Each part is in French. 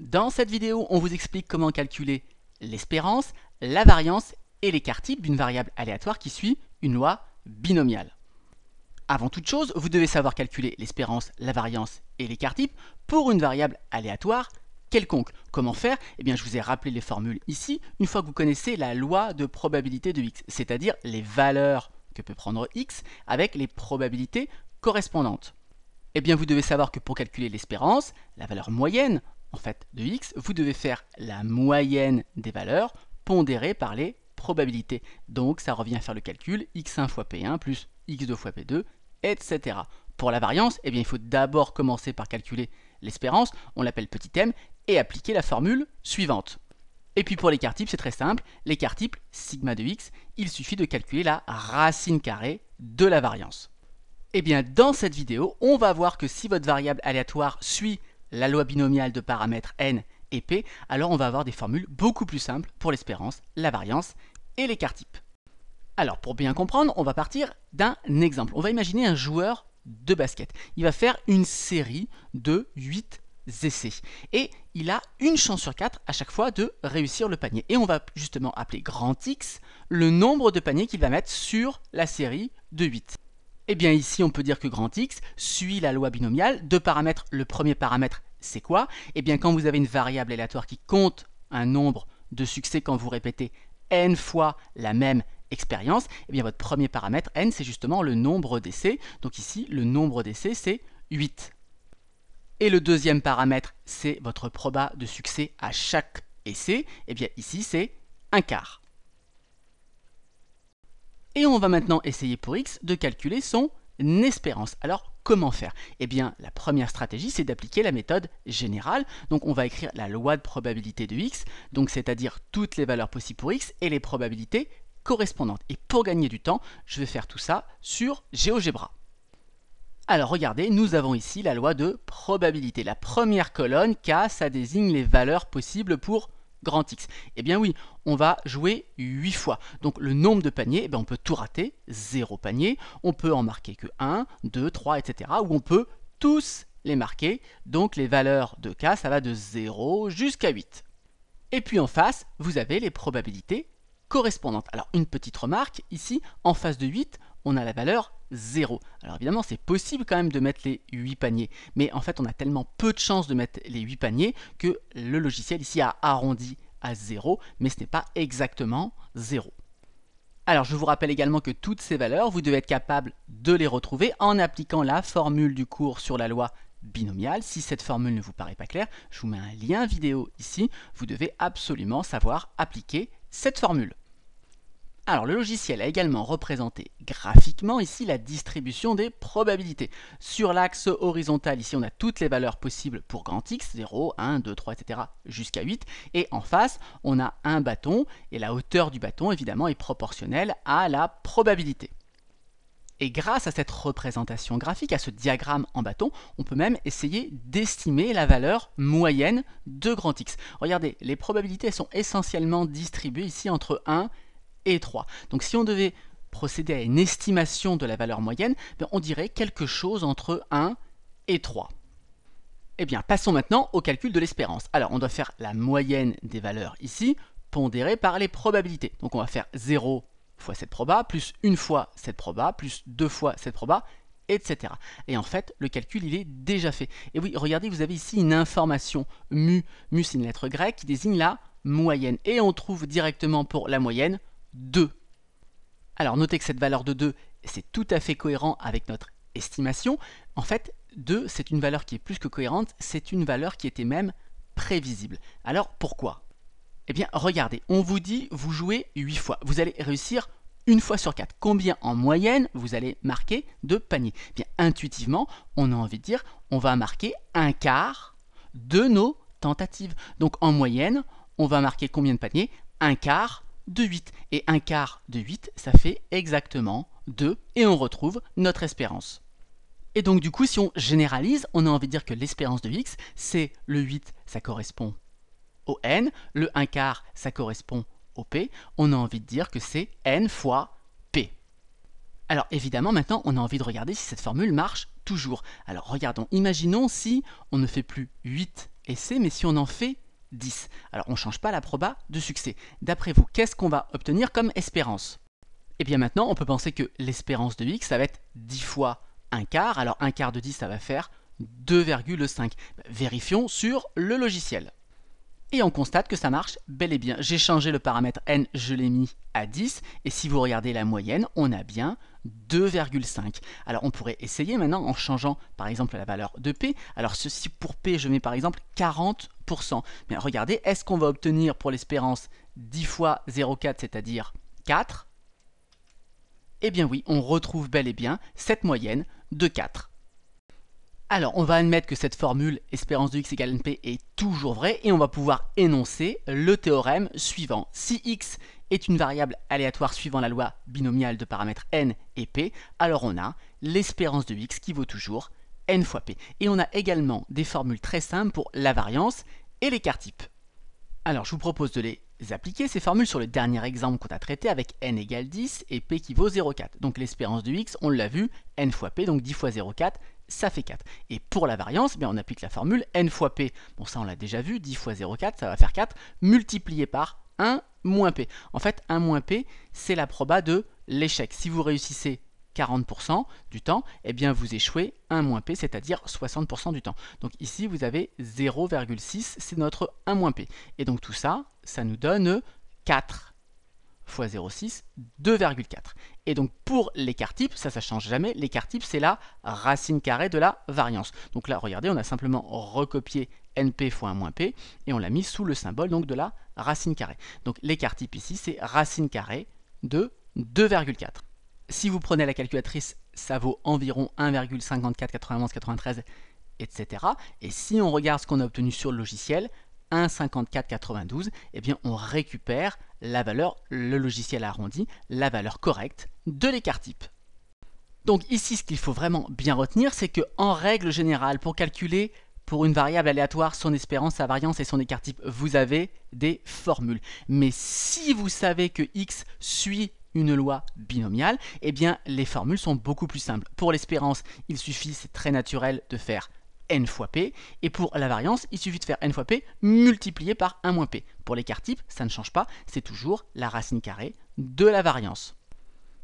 Dans cette vidéo, on vous explique comment calculer l'espérance, la variance et l'écart type d'une variable aléatoire qui suit une loi binomiale. Avant toute chose, vous devez savoir calculer l'espérance, la variance et l'écart type pour une variable aléatoire quelconque. Comment faire Eh bien, je vous ai rappelé les formules ici, une fois que vous connaissez la loi de probabilité de x, c'est-à-dire les valeurs que peut prendre x avec les probabilités correspondantes. Eh bien, vous devez savoir que pour calculer l'espérance, la valeur moyenne en fait de x, vous devez faire la moyenne des valeurs pondérées par les probabilités. Donc ça revient à faire le calcul x1 fois p1 plus x2 fois p2, etc. Pour la variance, eh bien, il faut d'abord commencer par calculer l'espérance, on l'appelle petit m, et appliquer la formule suivante. Et puis pour l'écart type, c'est très simple. L'écart type, sigma de x, il suffit de calculer la racine carrée de la variance. Et eh bien dans cette vidéo, on va voir que si votre variable aléatoire suit la loi binomiale de paramètres n et p, alors on va avoir des formules beaucoup plus simples pour l'espérance, la variance et l'écart type. Alors pour bien comprendre, on va partir d'un exemple. On va imaginer un joueur de basket. Il va faire une série de 8 essais. Et il a une chance sur 4 à chaque fois de réussir le panier. Et on va justement appeler grand X le nombre de paniers qu'il va mettre sur la série de 8. Eh bien ici, on peut dire que grand X suit la loi binomiale. Deux paramètres, le premier paramètre, c'est quoi Eh bien quand vous avez une variable aléatoire qui compte un nombre de succès quand vous répétez n fois la même expérience, eh bien votre premier paramètre, n, c'est justement le nombre d'essais. Donc ici, le nombre d'essais, c'est 8. Et le deuxième paramètre, c'est votre proba de succès à chaque essai. Eh bien ici, c'est un quart. Et on va maintenant essayer pour x de calculer son espérance. Alors comment faire Eh bien la première stratégie c'est d'appliquer la méthode générale. Donc on va écrire la loi de probabilité de x, donc c'est-à-dire toutes les valeurs possibles pour x et les probabilités correspondantes. Et pour gagner du temps, je vais faire tout ça sur GeoGebra. Alors regardez, nous avons ici la loi de probabilité. La première colonne K, ça désigne les valeurs possibles pour grand X Eh bien oui, on va jouer 8 fois. Donc le nombre de paniers, eh on peut tout rater, 0 panier, on peut en marquer que 1, 2, 3, etc. Ou on peut tous les marquer. Donc les valeurs de K, ça va de 0 jusqu'à 8. Et puis en face, vous avez les probabilités correspondantes. Alors une petite remarque, ici, en face de 8, on a la valeur 0. Alors évidemment, c'est possible quand même de mettre les 8 paniers, mais en fait, on a tellement peu de chances de mettre les 8 paniers que le logiciel ici a arrondi à 0, mais ce n'est pas exactement 0. Alors je vous rappelle également que toutes ces valeurs, vous devez être capable de les retrouver en appliquant la formule du cours sur la loi binomiale. Si cette formule ne vous paraît pas claire, je vous mets un lien vidéo ici. Vous devez absolument savoir appliquer cette formule. Alors le logiciel a également représenté graphiquement ici la distribution des probabilités. Sur l'axe horizontal, ici on a toutes les valeurs possibles pour grand X, 0, 1, 2, 3, etc. jusqu'à 8. Et en face, on a un bâton et la hauteur du bâton évidemment est proportionnelle à la probabilité. Et grâce à cette représentation graphique, à ce diagramme en bâton, on peut même essayer d'estimer la valeur moyenne de grand X. Regardez, les probabilités sont essentiellement distribuées ici entre 1 et 3. Donc si on devait procéder à une estimation de la valeur moyenne, ben, on dirait quelque chose entre 1 et 3. Eh bien, passons maintenant au calcul de l'espérance. Alors, on doit faire la moyenne des valeurs ici, pondérée par les probabilités. Donc, on va faire 0 fois cette proba, plus 1 fois cette proba, plus 2 fois cette proba, etc. Et en fait, le calcul, il est déjà fait. Et oui, regardez, vous avez ici une information mu. Mu, c'est une lettre grecque qui désigne la moyenne. Et on trouve directement pour la moyenne 2. Alors notez que cette valeur de 2, c'est tout à fait cohérent avec notre estimation. En fait, 2, c'est une valeur qui est plus que cohérente, c'est une valeur qui était même prévisible. Alors pourquoi Eh bien regardez, on vous dit vous jouez 8 fois, vous allez réussir une fois sur 4. Combien en moyenne vous allez marquer de paniers eh Bien intuitivement, on a envie de dire on va marquer un quart de nos tentatives. Donc en moyenne, on va marquer combien de paniers Un quart de 8. Et un quart de 8, ça fait exactement 2. Et on retrouve notre espérance. Et donc du coup, si on généralise, on a envie de dire que l'espérance de x, c'est le 8, ça correspond au n, le 1 quart, ça correspond au p, on a envie de dire que c'est n fois p. Alors évidemment, maintenant, on a envie de regarder si cette formule marche toujours. Alors regardons, imaginons si on ne fait plus 8 c, mais si on en fait 10. Alors on ne change pas la proba de succès. D'après vous, qu'est-ce qu'on va obtenir comme espérance Et eh bien maintenant, on peut penser que l'espérance de x, ça va être 10 fois 1 quart. Alors 1 quart de 10, ça va faire 2,5. Vérifions sur le logiciel. Et on constate que ça marche bel et bien. J'ai changé le paramètre n, je l'ai mis à 10. Et si vous regardez la moyenne, on a bien 2,5. Alors on pourrait essayer maintenant en changeant par exemple la valeur de P. Alors ceci pour P, je mets par exemple 40%. Mais regardez, est-ce qu'on va obtenir pour l'espérance 10 fois 0,4, c'est-à-dire 4 Eh bien oui, on retrouve bel et bien cette moyenne de 4. Alors, on va admettre que cette formule espérance de x égale np est toujours vraie et on va pouvoir énoncer le théorème suivant. Si x est une variable aléatoire suivant la loi binomiale de paramètres n et p, alors on a l'espérance de x qui vaut toujours n fois p. Et on a également des formules très simples pour la variance et l'écart type. Alors, je vous propose de les appliquer ces formules sur le dernier exemple qu'on a traité avec n égale 10 et p qui vaut 0,4. Donc l'espérance du x, on l'a vu, n fois p, donc 10 fois 0,4, ça fait 4. Et pour la variance, on applique la formule n fois p. Bon ça on l'a déjà vu, 10 fois 0,4, ça va faire 4, multiplié par 1 moins p. En fait, 1 moins p, c'est la proba de l'échec. Si vous réussissez 40% du temps, eh bien vous échouez 1 P, c'est-à-dire 60% du temps. Donc ici, vous avez 0,6, c'est notre 1 P. Et donc tout ça, ça nous donne 4 fois 0,6, 2,4. Et donc pour l'écart type, ça, ça change jamais, l'écart type, c'est la racine carrée de la variance. Donc là, regardez, on a simplement recopié np fois 1 p, et on l'a mis sous le symbole donc de la racine carrée. Donc l'écart type ici, c'est racine carrée de 2,4. Si vous prenez la calculatrice, ça vaut environ 1,549193, etc. Et si on regarde ce qu'on a obtenu sur le logiciel, 1,54,92, eh bien on récupère la valeur, le logiciel arrondi, la valeur correcte de l'écart type. Donc ici, ce qu'il faut vraiment bien retenir, c'est que en règle générale, pour calculer pour une variable aléatoire, son espérance, sa variance et son écart type, vous avez des formules. Mais si vous savez que x suit une loi binomiale, eh bien les formules sont beaucoup plus simples. Pour l'espérance, il suffit, c'est très naturel, de faire n fois p, et pour la variance, il suffit de faire n fois p multiplié par 1 moins p. Pour l'écart type, ça ne change pas, c'est toujours la racine carrée de la variance.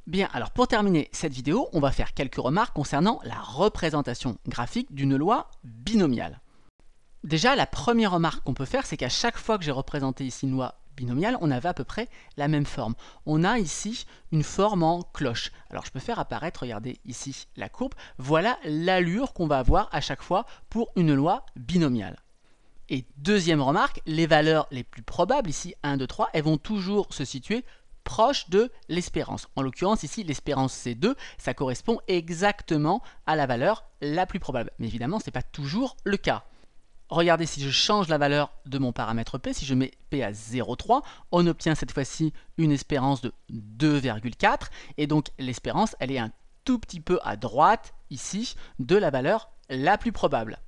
Bien, alors pour terminer cette vidéo, on va faire quelques remarques concernant la représentation graphique d'une loi binomiale. Déjà, la première remarque qu'on peut faire, c'est qu'à chaque fois que j'ai représenté ici une loi binomiale, on avait à peu près la même forme. On a ici une forme en cloche. Alors je peux faire apparaître, regardez ici la courbe. Voilà l'allure qu'on va avoir à chaque fois pour une loi binomiale. Et deuxième remarque, les valeurs les plus probables, ici 1, 2, 3, elles vont toujours se situer proche de l'espérance. En l'occurrence, ici, l'espérance c'est 2 ça correspond exactement à la valeur la plus probable. Mais évidemment, ce n'est pas toujours le cas. Regardez si je change la valeur de mon paramètre P, si je mets P à 0,3, on obtient cette fois-ci une espérance de 2,4 et donc l'espérance elle est un tout petit peu à droite ici de la valeur la plus probable.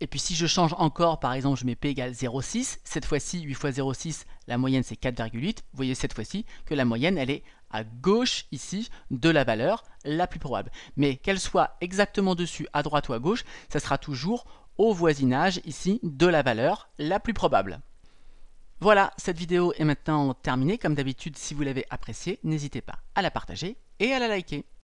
Et puis si je change encore, par exemple je mets P égale 0,6, cette fois-ci 8 fois 0,6, la moyenne c'est 4,8, vous voyez cette fois-ci que la moyenne elle est à gauche ici de la valeur la plus probable. Mais qu'elle soit exactement dessus, à droite ou à gauche, ça sera toujours au voisinage ici de la valeur la plus probable. Voilà, cette vidéo est maintenant terminée. Comme d'habitude, si vous l'avez appréciée, n'hésitez pas à la partager et à la liker.